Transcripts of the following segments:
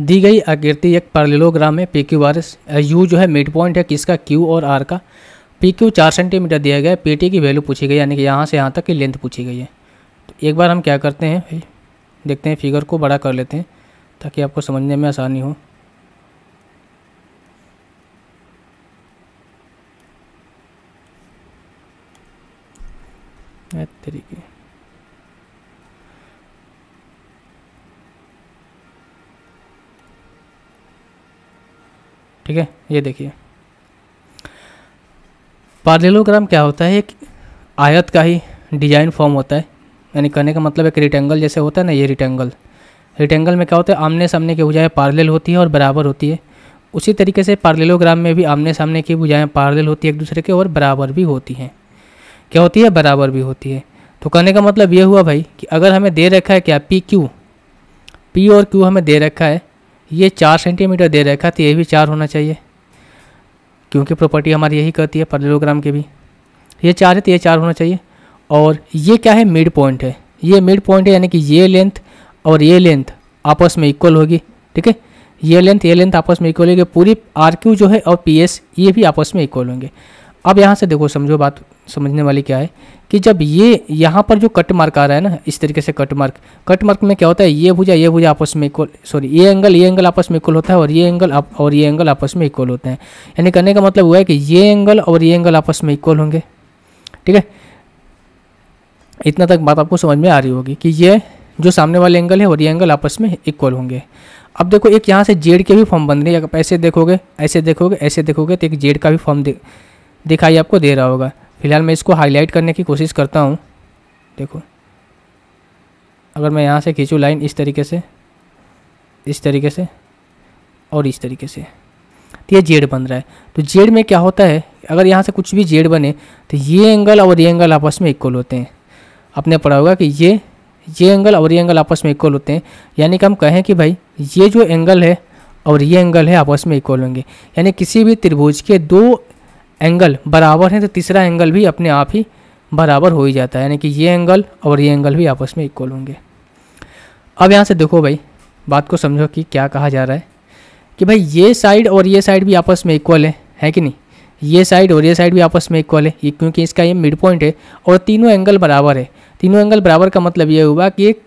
दी गई आकृति एक पार्लेलोग्राम है P Q R S U जो है मिड पॉइंट है किसका क्यू और आर का पी क्यू चार सेंटीमीटर दिया गया है पी टी की वैल्यू पूछी गई यानी कि यहाँ से यहाँ तक की लेंथ पूछी गई है तो एक बार हम क्या करते हैं भाई देखते हैं फिगर को बड़ा कर लेते हैं ताकि आपको समझने में आसानी हो तरीके ठीक है ये देखिए पार्लेलोग्राम क्या होता है एक आयत का ही डिजाइन फॉर्म होता है यानी कहने का मतलब एक रिटेंगल जैसे होता है ना ये रिटेंगल रिटेंगल में क्या होता है आमने सामने की भुजाएँ पार्लेल होती है और बराबर होती है उसी तरीके से पार्लेलोग्राम में भी आमने सामने की भुजाएँ पार्लेल होती है एक दूसरे के और बराबर भी होती हैं क्या होती है बराबर भी होती है तो कहने का मतलब ये हुआ भाई कि अगर हमें दे रखा है क्या पी क्यू पी और क्यू हमें दे रखा है ये चार सेंटीमीटर दे रखा तो ये भी चार होना चाहिए क्योंकि प्रॉपर्टी हमारी यही कहती है पर्लोग्राम की भी ये चार है तो ये चार होना चाहिए और ये क्या है मिड पॉइंट है ये मिड पॉइंट है यानी कि ये लेंथ और ये लेंथ आपस में इक्वल होगी ठीक है ये लेंथ ये लेंथ आपस में इक्वल होगी पूरी आर जो है और पी ये भी आपस में इक्वल होंगे अब यहाँ से देखो समझो बात समझने वाली क्या है कि जब ये यहाँ पर जो कट मार्क आ रहा है ना इस तरीके से कट मार्क कट मार्क में क्या होता है ये भुजा ये भुजा आपस में इक्वल सॉरी ये एंगल ये एंगल आपस में इक्वल होता है और ये एंगल आप, और ये एंगल आपस में इक्वल होते हैं यानी करने का मतलब हुआ है कि ये एंगल और ये एंगल आपस में इक्वल होंगे ठीक है इतना तक बात आपको समझ में आ रही होगी कि ये जो सामने वाले एंगल है और ये एंगल आपस में इक्वल होंगे अब देखो एक यहाँ से जेड के भी फॉर्म बन रही है आप ऐसे देखोगे ऐसे देखोगे ऐसे देखोगे तो एक जेड का भी फॉर्म दिखाई आपको दे रहा होगा फिलहाल मैं इसको हाईलाइट करने की कोशिश करता हूँ देखो अगर मैं यहाँ से खींचूँ लाइन इस तरीके से इस तरीके से और इस तरीके से तो ये जेड बन रहा है तो जेड में क्या होता है अगर यहाँ से कुछ भी जेड बने तो ये एंगल और ये एंगल आपस में इक्वल होते हैं आपने पढ़ा होगा कि ये ये एंगल और ये एंगल आपस में इक्वल होते हैं यानी कि हम कहें कि भाई ये जो एंगल है और ये एंगल है आपस में इक्वल होंगे यानी किसी भी त्रिभुज के दो एंगल बराबर हैं तो तीसरा एंगल भी अपने आप ही बराबर हो ही जाता है यानी कि ये एंगल और ये एंगल भी आपस में इक्वल होंगे अब यहाँ से देखो भाई बात को समझो कि क्या कहा जा रहा है कि भाई ये साइड और ये साइड भी आपस में इक्वल है है कि नहीं ये साइड और ये साइड भी आपस में इक्वल है क्योंकि इसका ये मिड पॉइंट है और तीनों एंगल बराबर है तीनों एंगल बराबर का मतलब ये हुआ कि एक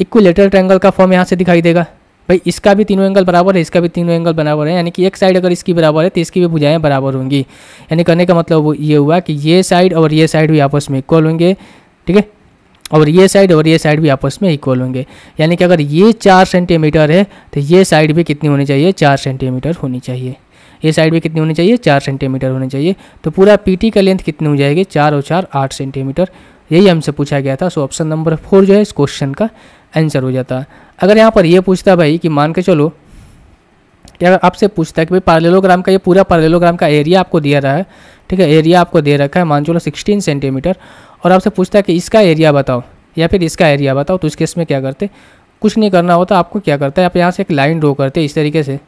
इक्वी ट्रैंगल का फॉर्म यहाँ से दिखाई देगा भाई इसका भी तीनों एंगल बराबर है इसका भी तीनों एंगल बराबर है यानी कि एक साइड अगर इसकी बराबर है तो इसकी भी भुजाएँ बराबर होंगी यानी करने का मतलब ये हुआ कि ये साइड और ये साइड भी आपस में इक्वल होंगे ठीक है और ये साइड और ये साइड भी आपस में इक्वल होंगे यानी कि अगर ये चार सेंटीमीटर है तो ये साइड भी कितनी होनी चाहिए चार सेंटीमीटर होनी चाहिए ये साइड भी कितनी होनी चाहिए चार सेंटीमीटर होनी चाहिए तो पूरा पीटी का लेंथ कितनी हो जाएगी चार और चार आठ सेंटीमीटर यही हमसे पूछा गया था सो ऑप्शन नंबर फोर जो है इस क्वेश्चन का आंसर हो जाता अगर यहाँ पर ये पूछता भाई कि मान के चलो कि अगर आपसे पूछता है कि भाई पार्लेलोग्राम का ये पूरा पार्लेलोग्राम का एरिया आपको दिया रहा है ठीक है एरिया आपको दे रखा है मान चलो सिक्सटीन सेंटीमीटर और आपसे पूछता है कि इसका एरिया बताओ या फिर इसका एरिया बताओ तो इस केस में क्या करते कुछ नहीं करना होता आपको क्या करता है आप यहाँ से एक लाइन ड्रॉ करते इस तरीके से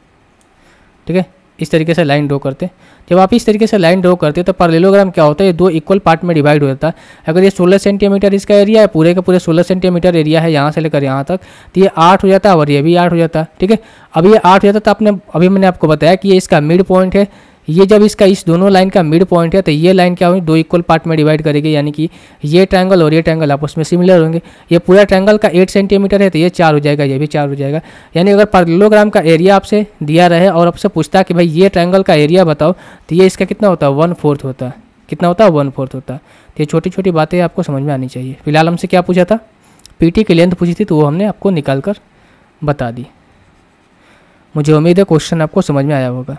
ठीक है इस तरीके से लाइन ड्रॉ करते जब आप इस तरीके से लाइन ड्रॉ करते हैं तो पार्लेलोग्राम क्या होता है ये दो इक्वल पार्ट में डिवाइड हो जाता है अगर ये सोलह सेंटीमीटर इसका एरिया है पूरे का पूरे सोलह सेंटीमीटर एरिया है यहाँ से लेकर यहाँ तक तो ये आठ हो जाता है और ये भी आठ हो जाता है ठीक है अभी ये आठ हो जाता तो आपने अभी मैंने आपको बताया कि ये इसका मिड पॉइंट है ये जब इसका इस दोनों लाइन का मिड पॉइंट है तो ये लाइन क्या होगी दो इक्वल पार्ट में डिवाइड करेगी यानी कि ये ट्रायंगल और ये ट्रायंगल आपस में सिमिलर होंगे ये पूरा ट्रायंगल का एट सेंटीमीटर है तो ये चार हो जाएगा ये भी चार हो जाएगा यानी अगर पर्लोग्राम का एरिया आपसे दिया रहे और आपसे पूछता है कि भाई ये ट्रैंगल का एरिया बताओ तो ये इसका कितना होता है वन फोर्थ होता है कितना होता है वन फोर्थ होता है तो ये छोटी छोटी बातें आपको समझ में आनी चाहिए फिलहाल हमसे क्या पूछा था पीटी की लेंथ पूछी थी तो वो हमने आपको निकाल कर बता दी मुझे उम्मीद है क्वेश्चन आपको समझ में आया होगा